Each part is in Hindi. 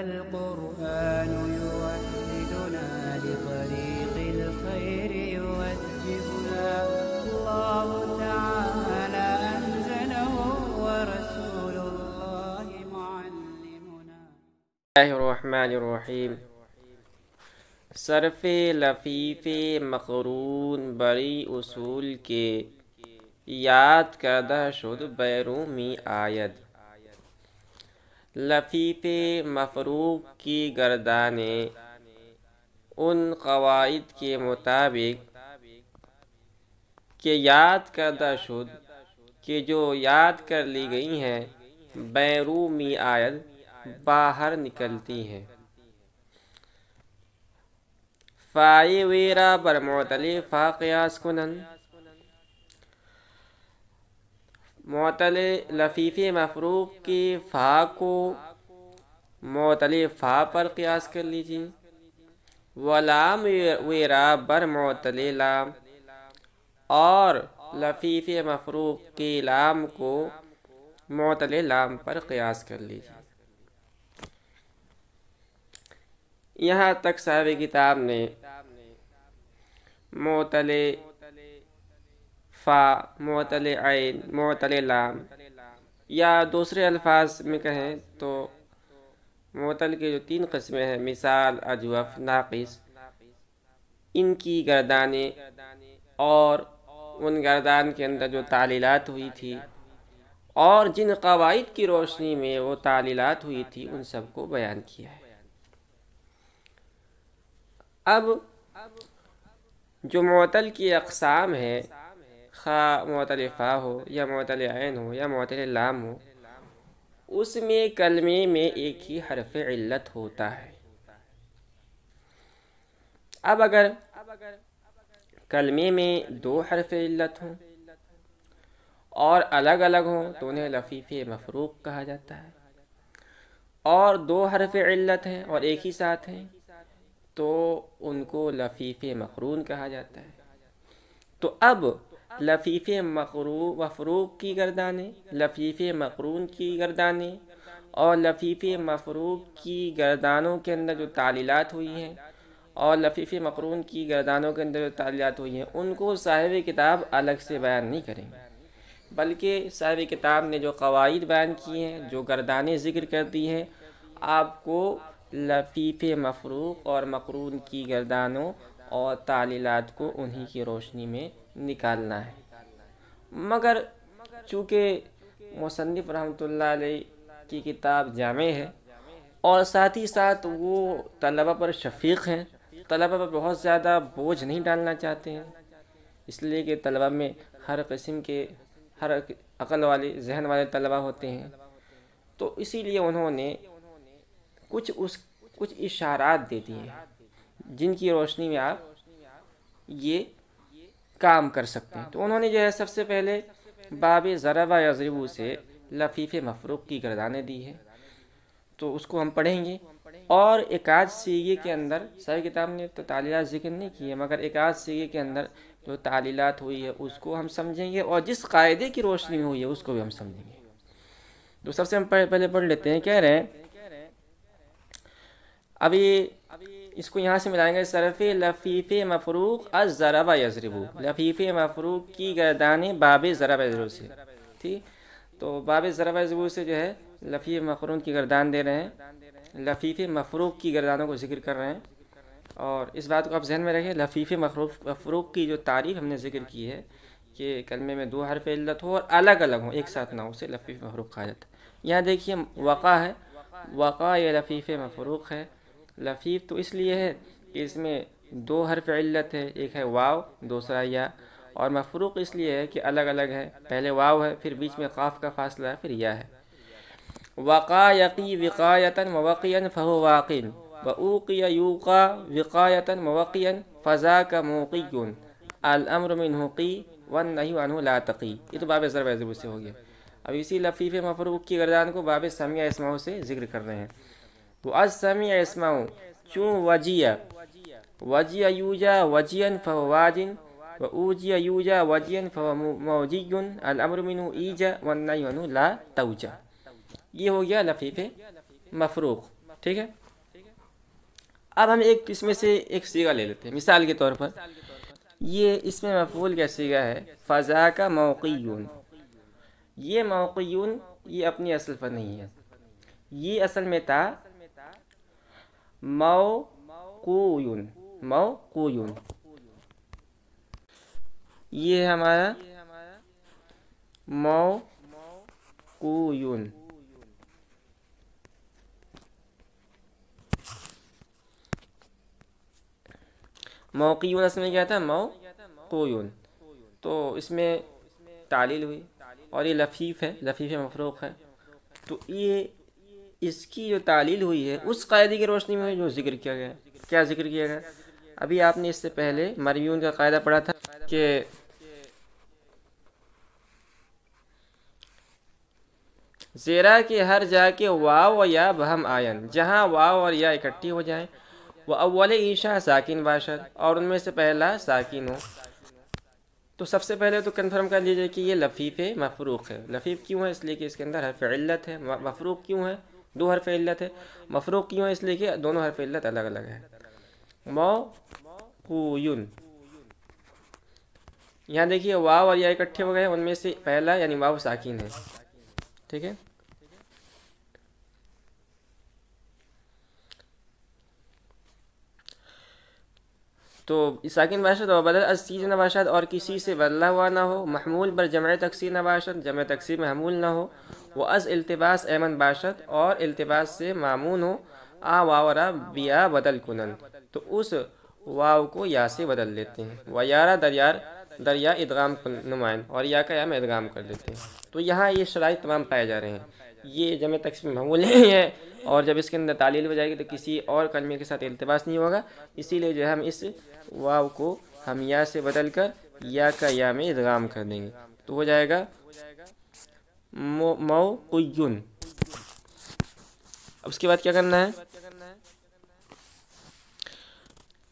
القرآن يوحدنا لطريق الخير يوجهنا الله تعالى أنزله ورسول الله معلمنا الله الرحمن الرحيم صرف لفیف مقرون بڑی اصول کے یاد کردہ شد بیرومی آیت लफीफे मफरूक की गर्दाने उन कवायद के मुताबिक के याद करदा शुद के जो याद कर ली गई हैं बैरूमी आयत बाहर निकलती हैं फ़ाई वीरा पर फ़ाक़यास कुनन मतल लफीफ़ मफरूब की फ़ा को मतल फ़ा पर क्यास कर लीजिए वलाम वेरा बर मतल लाम और लफीफ़ मफरूब के लाम को मतल लाम पर क्यास कर लीजिए यहाँ तक साहब किताब ने मतल फ़ा मतल आइन मतल लाम या दूसरे अल्फाज में कहें तो मतल के जो तीन कस्में हैं मिसाल अजवफ नाकिस इनकी गर्दाने और उन गर्दान के अंदर जो तालीलात हुई थी और जिन कवायद की रोशनी में वो तालीलात हुई थी उन सबको बयान किया है अब जो मतल की अकसाम है खा मतल फ़ा हो या मतल आन हो या मतल लाम हो उसमें कलमे में एक ही हरफ इल्लत होता है अब अगर कलमे में दो हरफ इल्लत हों और अलग अलग हों तो उन्हें लफीफ़ मफरूक कहा जाता है और दो हरफ इल्लत हैं और एक ही साथ हैं तो उनको लफीफ़ मखरून कहा जाता है तो अब लफीफ़ मकरू मफरूब की गर्दानें लफीफ़ मकरून की गर्दानें और लफीफ़ मफरूक की गर्दानों के अंदर जो तालीलत हुई हैं और लफीफ़ मकरून की गर्दानों के अंदर जो तालीलत हुई हैं उनको साहिब किताब अलग से बयान नहीं करेंगे बल्कि साहिब किताब ने जो कवायद बयान किए हैं जो गर्दानें ज़िक्र कर दी हैं आपको लफीफ़ मफरूक और मकरून की गर्दानों और तालीलत को उन्हीं की रोशनी में निकालना है मगर चूँकि मुसनफ़ रहमत की किताब जाम है और साथ ही साथ वो तलबा पर शफीक हैं तलबा पर बहुत ज़्यादा बोझ नहीं डालना चाहते हैं इसलिए कि तलबा में हर कस्म के हर अकल वाले जहन वाले तलबा होते हैं तो इसीलिए उन्होंने कुछ उस कुछ इशारात दे दिए जिनकी रोशनी में आप ये काम कर सकते हैं तो उन्होंने जो है सबसे पहले बाब ज़रबा यजरबू से लफीफ़ मफरूक की गर्दाने दी है तो उसको हम पढ़ेंगे और एकाध सीगे के अंदर सारी किताब ने तो तालीलत जिक्र नहीं की है मगर एकाध सीगे के अंदर जो तालीलत हुई है उसको हम समझेंगे और जिस कायदे की रोशनी में हुई है उसको भी हम समझेंगे तो सबसे हम पहले पढ़ लेते हैं कह रहे हैं अभी इसको यहाँ से मिलाएंगे सरफ़ लफ़ीफ़ मफरूक अज़रबा यजरबू लफ़ीफ़ मफरूक की गर्दान बाब ज़रब यजरू से ठीक तो बाब ज़रब यजरू से जो है लफीफ़ मफरून की गर्दान दे रहे हैं लफ़ीफ़ मफरूक की गर्दानों को जिक्र कर रहे हैं और इस बात को आप जहन में रखें लफ़ीफ़ मफरूक मफरूक की जो तारीफ़ हमने जिक्र की है कि कलमे में दो हरफ इल्लत हो और अलग अलग हो एक साथ ना हो उसे लफ़ीफ़ मफरूक कहा जाता है यहाँ देखिए वक़ा है वक़ा या लफ़ीफ़ मफरूक है लफ़ीफ़ तो इसलिए है कि इसमें दो हरफ इल्लत है एक है वाव दूसरा या और मफरूक इसलिए है कि अलग अलग है पहले वाव है फिर बीच में काफ का फासला है फिर या है वक़ायकी वक़ायता मवक़ियन फ़हो वाकिन वूक़िया यूक़ा वक़ायता मवक़ियन फ़ज़ा का मौक़ियन अलअमर हुकी वन नहीं वन लातकी ये तो बाब ज़रब से हो गया अब इसी लफीफ़ मफरूक की गर्दान को बाब समिया इसमाओं से जिक्र कर रहे हैं वासमी इसमाऊ चूँ वजिया वजिया यूजा वजियन फवादिन व यूजा वजियन फवजियन अलमरमिन ईजा वन्नयनु ला तौजा ये हो गया लफीफ मफरूक ठीक है अब हम एक इसमें से एक सीगा ले लेते हैं मिसाल के तौर पर ये इसमें मफूल का सीगा है फ़ज़ा का मौक़ीन ये मौक़ीन ये अपनी असल पर नहीं है ये असल में था मौकूयुन मौकूयुन ये है हमारा मौकूयुन मौकीन असल में क्या था मौकूयुन तो इसमें तालील हुई और ये लफीफ़ है लफीफ़ मफरूक है तो ये इसकी जो तालील हुई है उस कायदे की रोशनी में जो जिक्र किया गया क्या जिक्र किया गया अभी आपने इससे पहले मरव्यून का कायदा पढ़ा था कि ज़ेरा के हर जा के वाव या बहम आयन जहाँ वाव और या इकट्ठी हो जाएं वह अव्वल ईशा साकिन बाशर और उनमें से पहला साकिन हो तो सबसे पहले तो कन्फर्म कर लीजिए कि ये लफ़ीफ़ है मफरूक है लफ़ीफ़ क्यों है इसलिए कि इसके अंदर हरफ इल्लत है मफरूक क्यों है दो हरफ इल्लत है मफरूक क्यों है इसलिए कि दोनों हरफ इल्लत अलग अलग है मौकून यहाँ देखिए वाव और या इकट्ठे हो गए उनमें से पहला यानी वाव साकिन है ठीक है तो साकििन वाशद और तो बदल असीज नवाशद और किसी से बदला हुआ ना हो महमूल पर जम तकसी नवाशद जम तकसी महमूल ना हो वह अस अल्तबास एमन बाशद और अल्तबास से मामून हो आ वावरा बिया बदल कुनन तो उस वाव को या से बदल लेते हैं व यारा दरियार दरिया इदगाम नुमाइन और या का या में इदगाम कर लेते हैं तो यहाँ ये शराइ तमाम पाए जा रहे हैं ये जम तकसी मामूल नहीं है और जब इसके अंदर तालील हो जाएगी तो किसी और कलमे के साथ अल्तबास नहीं होगा इसीलिए जो है हम इस वाव को हम या से बदल कर या का या में इदगाम कर देंगे तो हो जाएगा मऊन अब उसके बाद क्या करना है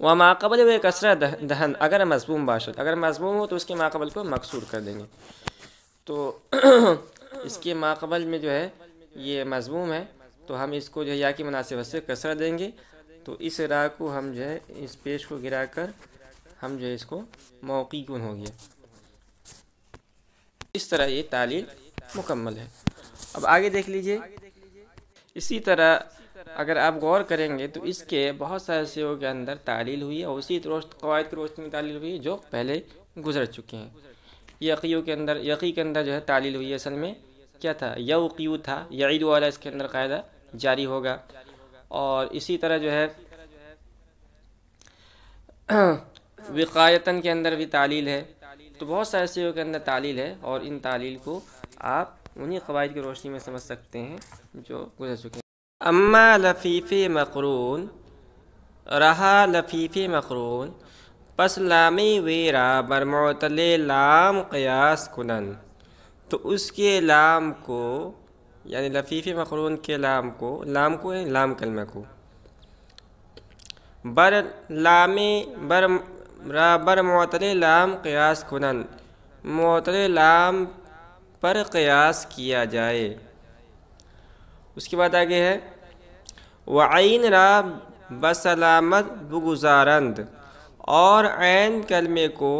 वह माकबल व कसरा दहन अगर मजमूम बाशत अगर मजमूम हो तो उसके माकबल को मकसूर कर देंगे तो इसके माकबल में जो है ये मजमूम है तो हम इसको जो है या की मुनासिबत से कसरा देंगे तो इस रा को हम जो है इस पेश को गिरा कर हम जो है इसको मौकी गुन हो गया इस तरह ये तालील मुकम्मल है अब आगे देख लीजिए इसी तरह अगर आप गौर करेंगे तो इसके बहुत सारे सेवों के अंदर तालील हुई है और उसी कवायद की रोशनी में तालील हुई है जो पहले गुजर चुके हैं यकीयों के अंदर यकी के अंदर जो है तालील हुई है असल में क्या था यकीयू था यईद वाला इसके अंदर कायदा जारी होगा और इसी तरह जो है विकायतन के अंदर भी तालील है तो बहुत सारे सियों के अंदर तालील है और इन तालील को आप उन्हीं कवायद की रोशनी में समझ सकते हैं जो गुजर चुके हैं अम्मा लफीफ़ मकरून रहा लफीफ़ मकरून पस लामी वेरा बरमतल लाम क़यास कुनन तो उसके लाम को यानी लफीफ़ी मखरून के लाम को लाम को है लाम कलमा को बर लामे बर बराबर मअतल लाम क़यास खुनन मअतल लाम पर क़यास किया जाए उसके बाद आगे है वाइन रा बसलामत बुगुजारंद और ऐन कलमे को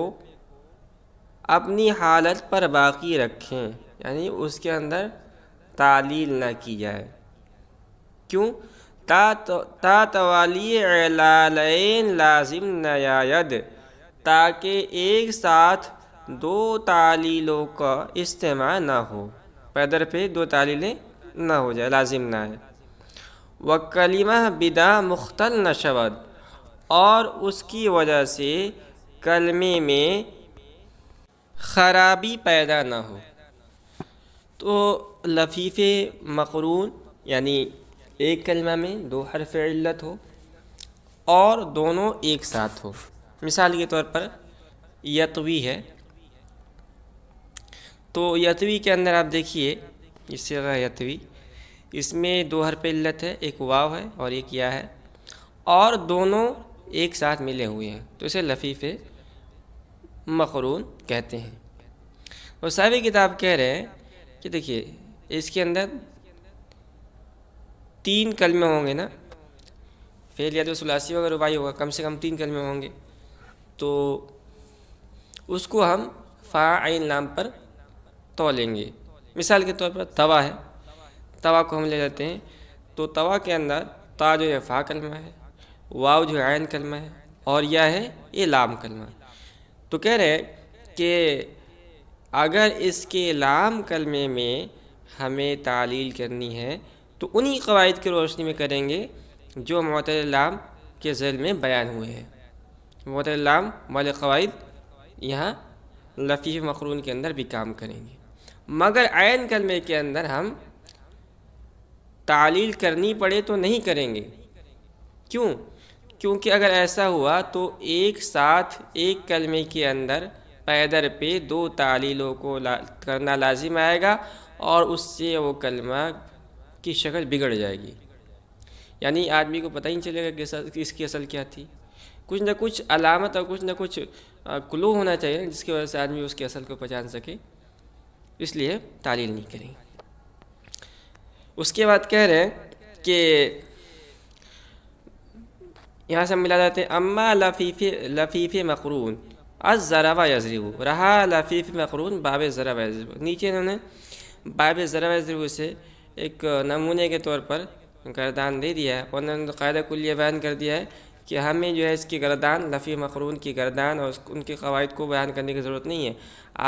अपनी हालत पर बाकी रखें यानी उसके अंदर तालील ना की जाए क्यों तातवाली ता लाजिम नयायद ताकि एक साथ दो तालीलों का इस्तेमाल ना हो पैदर पे दो तालीलें ना हो जाए लाजिम ना है व कलिमा बिदा मुख्तल न शवद और उसकी वजह से कलमे में खराबी पैदा ना हो तो लफीफ़ मकरून यानी एक कलमा में दो हरफ इल्लत हो और दोनों एक साथ हो मिसाल के तौर पर यतवी है तो यतवी के अंदर आप देखिए इससे अगर यतवी इसमें दो हरफ इल्लत है एक वाव है और एक या है और दोनों एक साथ मिले हुए हैं तो इसे लफीफ़ मकरून कहते हैं और साहिब किताब कह रहे हैं कि देखिए इसके अंदर तीन कलमे होंगे ना फेल या तो सुलासी होगा रुबाई होगा कम से कम तीन कलमे होंगे तो उसको हम फा आइन नाम पर तोलेंगे मिसाल के तौर पर तवा है तवा को हम ले लेते हैं तो तवा के अंदर ता जो है फ़ा कलमा है वाव जो है आयन कलमा है और यह है ये लाम कलमा तो कह रहे हैं कि अगर इसके लाम कलमे में हमें तालील करनी है तो उन्हीं कवायद की रोशनी में करेंगे जो मत लाम के जैल में बयान हुए हैं मत लाम वाले कवायद यहाँ लफीफ मखरून के अंदर भी काम करेंगे मगर आयन कलमे के अंदर हम तालील करनी पड़े तो नहीं करेंगे क्यों क्योंकि अगर ऐसा हुआ तो एक साथ एक कलमे के अंदर पैदर पे दो तालीलों को ला, करना लाजिम आएगा और उससे वो कलमा की शक्ल बिगड़ जाएगी यानी आदमी को पता ही नहीं चलेगा कि इसकी असल क्या थी कुछ ना कुछ अलामत और कुछ ना कुछ क्लू होना चाहिए जिसकी वजह से आदमी उसकी असल को पहचान सके इसलिए तालील नहीं करें उसके बाद कह रहे हैं कि यहाँ से मिला जाते हैं अम्मा लफीफे लफीफे मकरून अज ज़रा व यजरिबू रहा लफीफ मकरून बाब ज़रा व यजरिबू नीचे इन्होंने बाब ज़रा वजरू से एक नमूने के तौर पर गर्दान दे दिया है और उन्होंने कायदा कुल्लिया बयान कर दिया है कि हमें जो है इसकी गर्दान लफ़ी मखरून की गर्दान और उनके कवायद को बयान करने की ज़रूरत नहीं है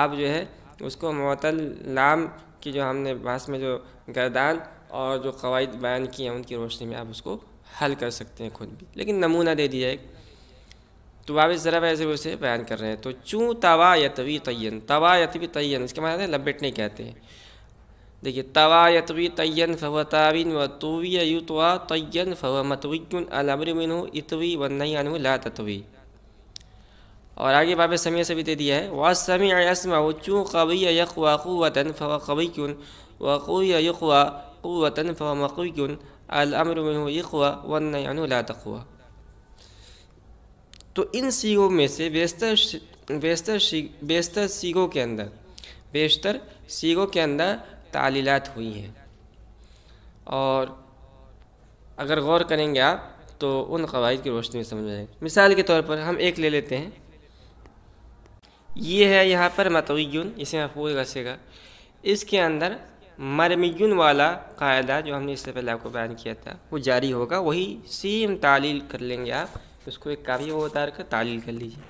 आप जो है उसको मअतल लाम की जो हमने बहस में जो गर्दान और जो कवायद बयान किए हैं उनकी रोशनी में आप उसको हल कर सकते हैं खुद भी लेकिन नमूना दे दिया है तो इस ज़रा वैसे उसे बयान कर रहे हैं तो चूँ तवा यतवी तयन तवा यतवी तयन इसके माना लपेटने कहते हैं देखिए तवा यतवी तयन फवताविन व तुवी अयु तवा तयन फव मतवीन अलमरमिन इतवी व वन्नई अनु ला तत्वी और आगे बाब समय से भी दे दिया है व समी यसमा व चूँ कवी अयक यक वाक़ुवतन फ़व कवी क्यून अयुक यक कुतन फ़व मक़ी क्यून अलमरमिन यक वन अनु ला तकवा तो इन सीगों में से बेस्तर बेस्तर सी बेस्तर सीगों के अंदर बेशतर सीगों के अंदर तालीलात हुई हैं और अगर गौर करेंगे आप तो उन कवायद की रोशनी में समझ में आएगा मिसाल के तौर पर हम एक ले लेते हैं ये है यहाँ पर मतवीन इसे महफूज रसेगा इसके अंदर मरमीन वाला कायदा जो हमने इससे पहले आपको बयान किया था वो जारी होगा वही सेम तालील कर लेंगे आप उसको एक काफ़ी वो उतार कर तालील कर लीजिए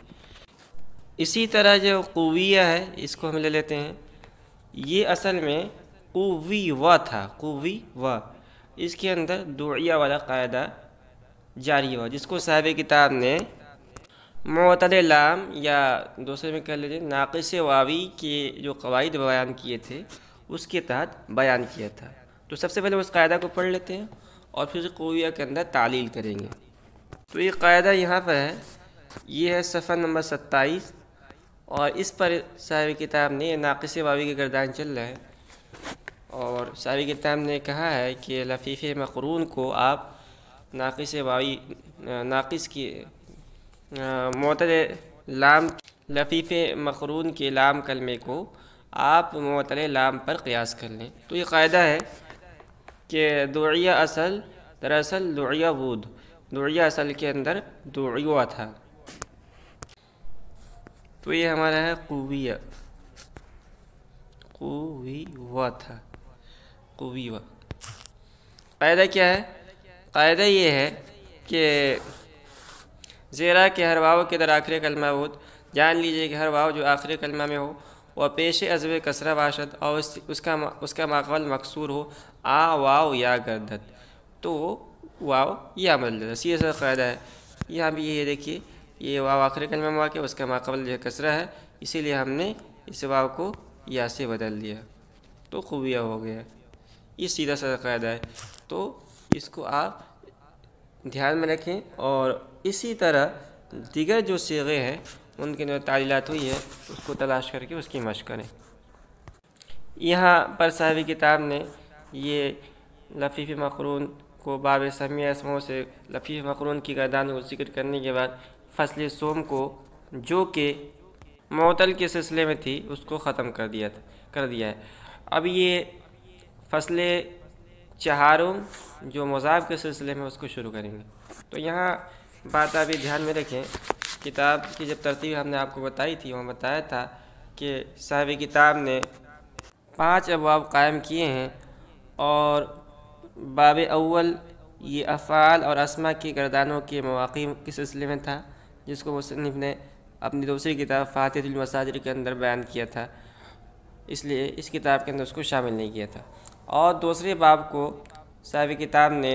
इसी तरह जो कुविया है इसको हम ले लेते हैं ये असल में कुवी व था कुवी व इसके अंदर दुआ वाला कायदा जारी हुआ जिसको साहब किताब ने मतल लाम या दूसरे में कह लीजिए नाक़स वावी के जो कवायद बयान किए थे उसके तहत बयान किया था तो सबसे पहले उस कायदा को पढ़ लेते हैं और फिर कोविया के अंदर तालील करेंगे तो ये कायदा यहाँ पर है ये है सफ़र नंबर सत्ताईस और इस पर साहिब किताब ने नाक़स बावी के गर्दान चल रहा है और साहिब किताब ने कहा है कि लफीफ़ मकरून को आप नाक़स बावी नाक़स की मत लाम लफीफ़ मकरून के लाम कलमे को आप मतल लाम पर क्यास कर लें तो ये कायदा है कि दुआया असल दरअसल दुआया वूद दुड़िया असल के अंदर दुआ था तो ये हमारा है कुविया कुवीवा था कुवीवा कायदा क्या है कायदा ये है कि जेरा के हर वाव के अंदर आखिर कलमा हो जान लीजिए कि हर वाव जो आखिर कलमा में हो वह पेश अजब कसरा वाशद और उसका उसका माकवल मकसूर हो आ वाव या गर्दत तो वाव यह अमल है सी एस क़ायदा है यहाँ भी ये देखिए ये वाव आखिर कलम वाक़ है उसका माकबल जो कसरा है इसीलिए हमने इस वाव को या से बदल दिया तो खूबिया हो गया ये सीधा सा क़ायदा है तो इसको आप ध्यान में रखें और इसी तरह दिगर जो सीगे हैं उनके जो तालीलत हुई है उसको तलाश करके उसकी मश करें यहाँ पर साहबी किताब ने ये लफीफ़ मखरून को बाब समिया समों से लफीफ मकरून की गर्दान को जिक्र करने के बाद फसल सोम को जो कि मअतल के सिलसिले में थी उसको ख़त्म कर दिया था कर दिया है अब ये फसल चहारुम जो मज़ाब के सिलसिले में उसको शुरू करेंगे तो यहाँ बात अभी ध्यान में रखें किताब की जब तरतीब हमने आपको बताई थी वहाँ बताया था कि साहब किताब ने पांच अबाब कायम किए हैं और बाब अव्वल ये अफ़ाल और आसमा के गर्दानों के मौाक़ के सिलसिले में था जिसको मुसनफ़ ने अपनी दूसरी किताब फ़ातहतमसाजर के अंदर बयान किया था इसलिए इस किताब के अंदर उसको शामिल नहीं किया था और दूसरे बाब को सब किताब ने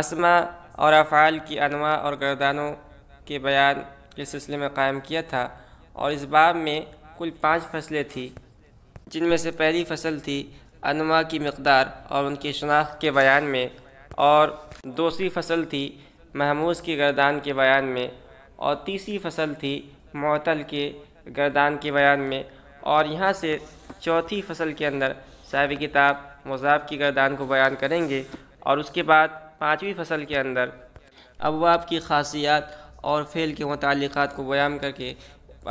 असमा और अफ़ाल की अनवा और गर्दानों के बयान के सिलसिले में कायम किया था और इस बाब में कुल पाँच फसलें थीं जिनमें से पहली फसल थी अनवा की मकदार और उनकी शनाख्त के बयान में और दूसरी फसल थी महमूज की गर्दान के बयान में और तीसरी फसल थी मअतल के गर्दान के बयान में और यहाँ से चौथी फसल के अंदर साहब किताब मज़ाब की गर्दान को बयान करेंगे और उसके बाद पाँचवीं फसल के अंदर अवाब की खासियत और फेल के मतलब को बयान करके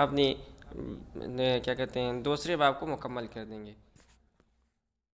अपनी क्या कहते हैं दूसरे बाब को मुकम्मल कर देंगे